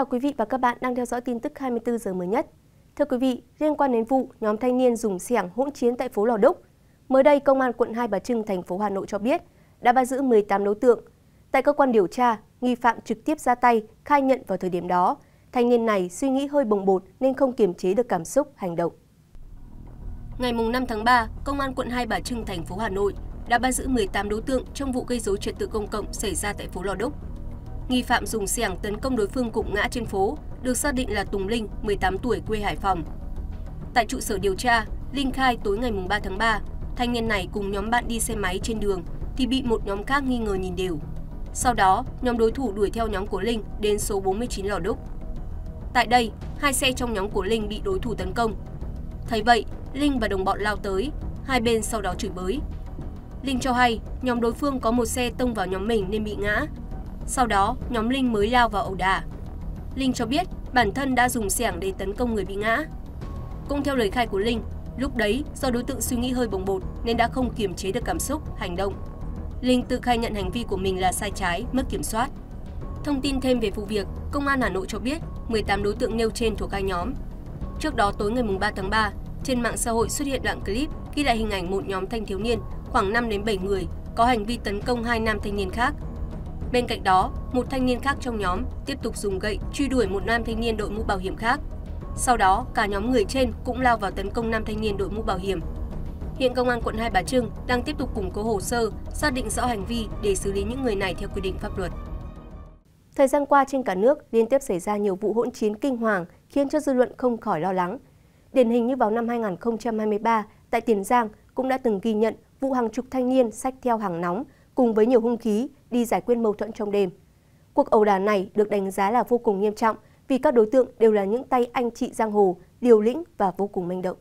chào quý vị và các bạn đang theo dõi tin tức 24 giờ mới nhất. Thưa quý vị, liên quan đến vụ nhóm thanh niên dùng xẻng hỗn chiến tại phố Lò Đúc, mới đây Công an quận Hai Bà Trưng, thành phố Hà Nội cho biết đã bắt giữ 18 đối tượng. Tại cơ quan điều tra, nghi phạm trực tiếp ra tay, khai nhận vào thời điểm đó, thanh niên này suy nghĩ hơi bồng bột nên không kiềm chế được cảm xúc, hành động. Ngày 5 tháng 3, Công an quận Hai Bà Trưng, thành phố Hà Nội đã bắt giữ 18 đối tượng trong vụ gây dối trật tự công cộng xảy ra tại phố Lò Đúc nghi phạm dùng xẻng tấn công đối phương cục ngã trên phố được xác định là tùng linh 18 tuổi quê hải phòng tại trụ sở điều tra linh khai tối ngày 3 tháng 3, thanh niên này cùng nhóm bạn đi xe máy trên đường thì bị một nhóm khác nghi ngờ nhìn đều sau đó nhóm đối thủ đuổi theo nhóm của linh đến số 49 lò đúc tại đây hai xe trong nhóm của linh bị đối thủ tấn công thấy vậy linh và đồng bọn lao tới hai bên sau đó chửi bới linh cho hay nhóm đối phương có một xe tông vào nhóm mình nên bị ngã sau đó nhóm linh mới lao vào ẩu đả. Linh cho biết bản thân đã dùng xẻng để tấn công người bị ngã. Cũng theo lời khai của Linh, lúc đấy do đối tượng suy nghĩ hơi bồng bột nên đã không kiềm chế được cảm xúc, hành động. Linh tự khai nhận hành vi của mình là sai trái, mất kiểm soát. Thông tin thêm về vụ việc, Công an Hà Nội cho biết 18 đối tượng nêu trên thuộc hai nhóm. Trước đó tối ngày 3 tháng 3, trên mạng xã hội xuất hiện đoạn clip ghi lại hình ảnh một nhóm thanh thiếu niên khoảng 5 đến 7 người có hành vi tấn công hai nam thanh niên khác bên cạnh đó một thanh niên khác trong nhóm tiếp tục dùng gậy truy đuổi một nam thanh niên đội mũ bảo hiểm khác sau đó cả nhóm người trên cũng lao vào tấn công nam thanh niên đội mũ bảo hiểm hiện công an quận hai bà trưng đang tiếp tục củng cố hồ sơ xác định rõ hành vi để xử lý những người này theo quy định pháp luật thời gian qua trên cả nước liên tiếp xảy ra nhiều vụ hỗn chiến kinh hoàng khiến cho dư luận không khỏi lo lắng điển hình như vào năm 2023 tại Tiền Giang cũng đã từng ghi nhận vụ hàng chục thanh niên sách theo hàng nóng cùng với nhiều hung khí đi giải quyết mâu thuẫn trong đêm. Cuộc ẩu đả này được đánh giá là vô cùng nghiêm trọng vì các đối tượng đều là những tay anh chị giang hồ, liều lĩnh và vô cùng manh động.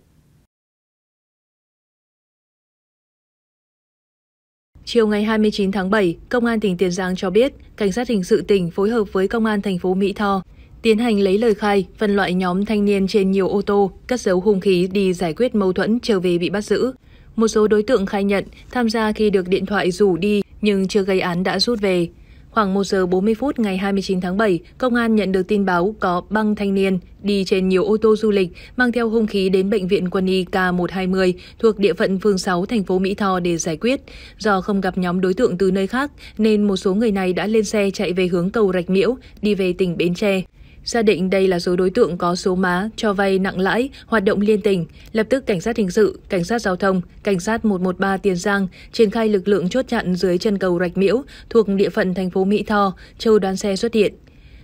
Chiều ngày 29 tháng 7, Công an tỉnh Tiền Giang cho biết, Cảnh sát hình sự tỉnh phối hợp với Công an thành phố Mỹ Tho tiến hành lấy lời khai, phân loại nhóm thanh niên trên nhiều ô tô, cất giấu hung khí đi giải quyết mâu thuẫn trở về bị bắt giữ. Một số đối tượng khai nhận tham gia khi được điện thoại rủ đi nhưng chưa gây án đã rút về. Khoảng 1 giờ 40 phút ngày 29 tháng 7, công an nhận được tin báo có băng thanh niên đi trên nhiều ô tô du lịch mang theo hung khí đến bệnh viện quân y K120 thuộc địa phận phường 6 thành phố Mỹ Tho để giải quyết. Do không gặp nhóm đối tượng từ nơi khác nên một số người này đã lên xe chạy về hướng cầu Rạch Miễu đi về tỉnh Bến Tre. Xác định đây là số đối tượng có số má, cho vay nặng lãi, hoạt động liên tỉnh, lập tức cảnh sát hình sự, cảnh sát giao thông, cảnh sát 113 Tiền Giang triển khai lực lượng chốt chặn dưới chân cầu Rạch Miễu thuộc địa phận thành phố Mỹ Tho, châu đoàn xe xuất hiện.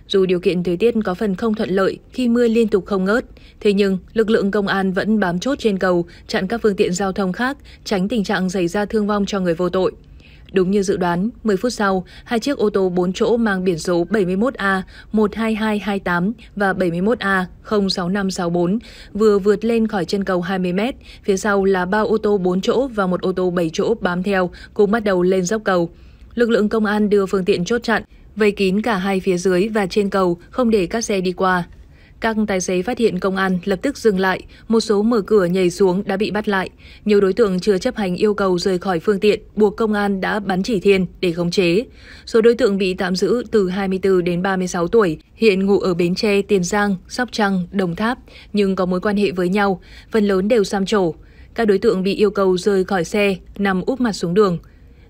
Dù điều kiện thời tiết có phần không thuận lợi khi mưa liên tục không ngớt, thế nhưng lực lượng công an vẫn bám chốt trên cầu, chặn các phương tiện giao thông khác, tránh tình trạng xảy ra thương vong cho người vô tội. Đúng như dự đoán, 10 phút sau, hai chiếc ô tô 4 chỗ mang biển số 71A 12228 và 71A 06564 vừa vượt lên khỏi chân cầu 20m. Phía sau là ba ô tô 4 chỗ và một ô tô 7 chỗ bám theo cũng bắt đầu lên dốc cầu. Lực lượng công an đưa phương tiện chốt chặn, vây kín cả hai phía dưới và trên cầu không để các xe đi qua. Các tài xế phát hiện công an lập tức dừng lại, một số mở cửa nhảy xuống đã bị bắt lại. Nhiều đối tượng chưa chấp hành yêu cầu rời khỏi phương tiện, buộc công an đã bắn chỉ thiên để khống chế. Số đối tượng bị tạm giữ từ 24 đến 36 tuổi, hiện ngụ ở Bến Tre, Tiền Giang, Sóc Trăng, Đồng Tháp, nhưng có mối quan hệ với nhau, phần lớn đều sam trổ. Các đối tượng bị yêu cầu rời khỏi xe, nằm úp mặt xuống đường.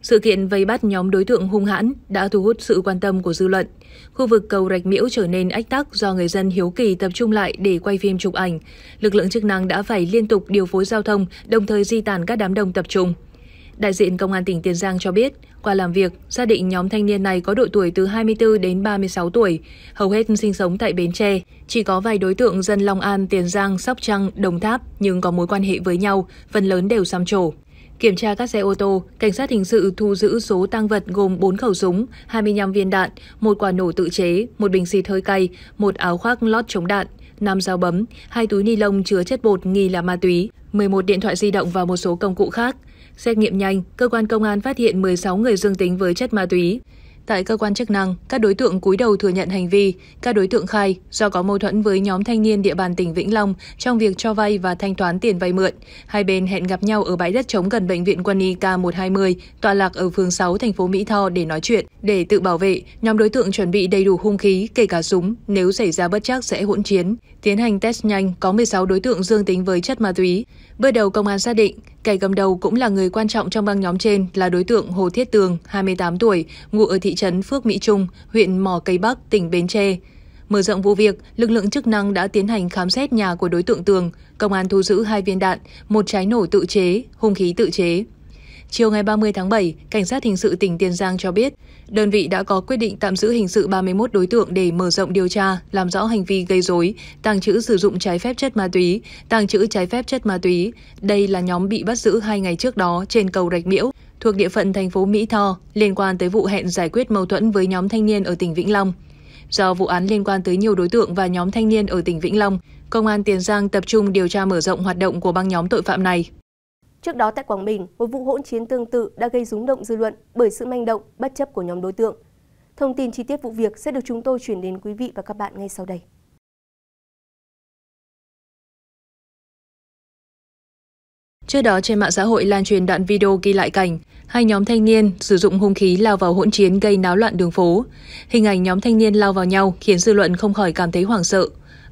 Sự kiện vây bắt nhóm đối tượng hung hãn đã thu hút sự quan tâm của dư luận. Khu vực cầu Rạch Miễu trở nên ách tắc do người dân hiếu kỳ tập trung lại để quay phim chụp ảnh. Lực lượng chức năng đã phải liên tục điều phối giao thông, đồng thời di tản các đám đông tập trung. Đại diện Công an tỉnh Tiền Giang cho biết, qua làm việc, xác định nhóm thanh niên này có độ tuổi từ 24 đến 36 tuổi, hầu hết sinh sống tại Bến Tre. Chỉ có vài đối tượng dân Long An, Tiền Giang, Sóc Trăng, Đồng Tháp nhưng có mối quan hệ với nhau, phần lớn đều xăm trổ. Kiểm tra các xe ô tô, cảnh sát hình sự thu giữ số tăng vật gồm 4 khẩu súng, 25 viên đạn, một quả nổ tự chế, một bình xịt hơi cay, một áo khoác lót chống đạn, 5 dao bấm, hai túi ni lông chứa chất bột nghi là ma túy, 11 điện thoại di động và một số công cụ khác. Xét nghiệm nhanh, cơ quan công an phát hiện 16 người dương tính với chất ma túy. Tại cơ quan chức năng, các đối tượng cúi đầu thừa nhận hành vi. Các đối tượng khai do có mâu thuẫn với nhóm thanh niên địa bàn tỉnh Vĩnh Long trong việc cho vay và thanh toán tiền vay mượn. Hai bên hẹn gặp nhau ở bãi đất trống gần bệnh viện quân y K120, tọa lạc ở phường 6 thành phố Mỹ Tho để nói chuyện. Để tự bảo vệ, nhóm đối tượng chuẩn bị đầy đủ hung khí, kể cả súng, nếu xảy ra bất chắc sẽ hỗn chiến. Tiến hành test nhanh, có 16 đối tượng dương tính với chất ma túy. Bước đầu công an xác định, kẻ cầm đầu cũng là người quan trọng trong băng nhóm trên là đối tượng Hồ Thiết Tường, 28 tuổi, ngụ ở thị trấn Phước Mỹ Trung, huyện Mò Cây Bắc, tỉnh Bến Tre. Mở rộng vụ việc, lực lượng chức năng đã tiến hành khám xét nhà của đối tượng Tường, công an thu giữ hai viên đạn, một trái nổ tự chế, hung khí tự chế. Chiều ngày 30 tháng 7, Cảnh sát Hình sự tỉnh Tiền Giang cho biết, đơn vị đã có quyết định tạm giữ hình sự 31 đối tượng để mở rộng điều tra, làm rõ hành vi gây dối, tàng trữ sử dụng trái phép chất ma túy, tàng trữ trái phép chất ma túy. Đây là nhóm bị bắt giữ hai ngày trước đó trên cầu Rạch Miễu thuộc địa phận thành phố Mỹ Tho liên quan tới vụ hẹn giải quyết mâu thuẫn với nhóm thanh niên ở tỉnh Vĩnh Long. Do vụ án liên quan tới nhiều đối tượng và nhóm thanh niên ở tỉnh Vĩnh Long, Công an Tiền Giang tập trung điều tra mở rộng hoạt động của băng nhóm tội phạm này. Trước đó tại Quảng Bình, một vụ hỗn chiến tương tự đã gây rúng động dư luận bởi sự manh động bất chấp của nhóm đối tượng. Thông tin chi tiết vụ việc sẽ được chúng tôi chuyển đến quý vị và các bạn ngay sau đây. Trước đó trên mạng xã hội lan truyền đoạn video ghi lại cảnh hai nhóm thanh niên sử dụng hung khí lao vào hỗn chiến gây náo loạn đường phố. Hình ảnh nhóm thanh niên lao vào nhau khiến dư luận không khỏi cảm thấy hoảng sợ.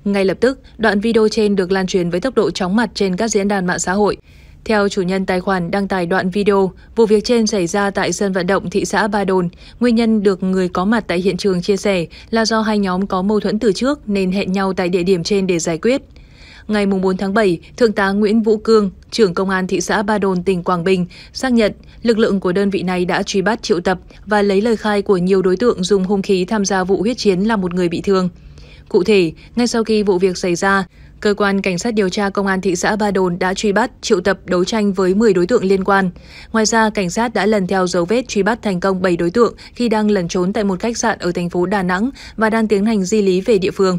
Ngay lập tức, đoạn video trên được lan truyền với tốc độ chóng mặt trên các diễn đàn mạng xã hội. Theo chủ nhân tài khoản đăng tải đoạn video, vụ việc trên xảy ra tại sân vận động thị xã Ba Đồn. Nguyên nhân được người có mặt tại hiện trường chia sẻ là do hai nhóm có mâu thuẫn từ trước nên hẹn nhau tại địa điểm trên để giải quyết ngày 4 tháng 7, Thượng tá Nguyễn Vũ Cương, trưởng Công an thị xã Ba Đồn, tỉnh Quảng Bình, xác nhận lực lượng của đơn vị này đã truy bắt triệu tập và lấy lời khai của nhiều đối tượng dùng hung khí tham gia vụ huyết chiến làm một người bị thương. Cụ thể, ngay sau khi vụ việc xảy ra, Cơ quan Cảnh sát điều tra Công an thị xã Ba Đồn đã truy bắt, triệu tập đấu tranh với 10 đối tượng liên quan. Ngoài ra, cảnh sát đã lần theo dấu vết truy bắt thành công 7 đối tượng khi đang lẩn trốn tại một khách sạn ở thành phố Đà Nẵng và đang tiến hành di lý về địa phương.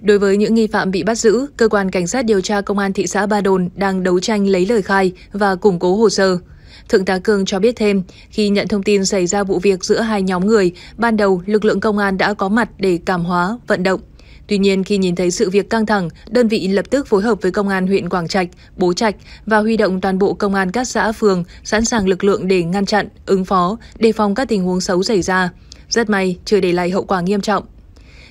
Đối với những nghi phạm bị bắt giữ, cơ quan cảnh sát điều tra công an thị xã Ba Đồn đang đấu tranh lấy lời khai và củng cố hồ sơ. Thượng tá Cường cho biết thêm, khi nhận thông tin xảy ra vụ việc giữa hai nhóm người, ban đầu lực lượng công an đã có mặt để cảm hóa, vận động. Tuy nhiên, khi nhìn thấy sự việc căng thẳng, đơn vị lập tức phối hợp với công an huyện Quảng Trạch, Bố Trạch và huy động toàn bộ công an các xã phường sẵn sàng lực lượng để ngăn chặn, ứng phó, đề phòng các tình huống xấu xảy ra. Rất may, chưa để lại hậu quả nghiêm trọng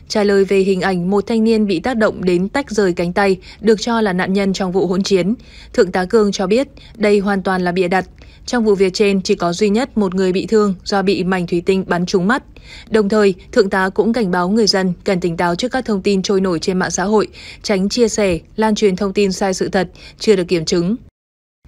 trả lời về hình ảnh một thanh niên bị tác động đến tách rời cánh tay, được cho là nạn nhân trong vụ hỗn chiến. Thượng tá Cương cho biết đây hoàn toàn là bịa đặt. Trong vụ việc trên chỉ có duy nhất một người bị thương do bị mảnh thủy tinh bắn trúng mắt. Đồng thời, Thượng tá cũng cảnh báo người dân cần tỉnh táo trước các thông tin trôi nổi trên mạng xã hội, tránh chia sẻ, lan truyền thông tin sai sự thật, chưa được kiểm chứng.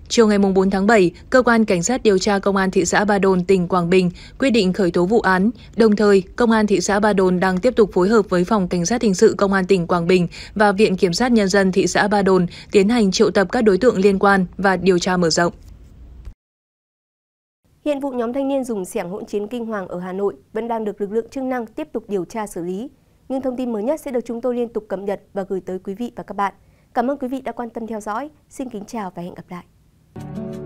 Chiều ngày 4 tháng 7, Cơ quan Cảnh sát điều tra Công an thị xã Ba Đồn, tỉnh Quảng Bình quyết định khởi tố vụ án. Đồng thời, Công an thị xã Ba Đồn đang tiếp tục phối hợp với Phòng Cảnh sát Hình sự Công an tỉnh Quảng Bình và Viện Kiểm sát Nhân dân thị xã Ba Đồn tiến hành triệu tập các đối tượng liên quan và điều tra mở rộng. Hiện vụ nhóm thanh niên dùng xẻng hỗn chiến kinh hoàng ở Hà Nội vẫn đang được lực lượng chức năng tiếp tục điều tra xử lý. Nhưng thông tin mới nhất sẽ được chúng tôi liên tục cập nhật và gửi tới quý vị và các bạn. Cảm ơn quý vị đã quan tâm theo dõi. Xin kính chào và hẹn gặp lại. Thank you.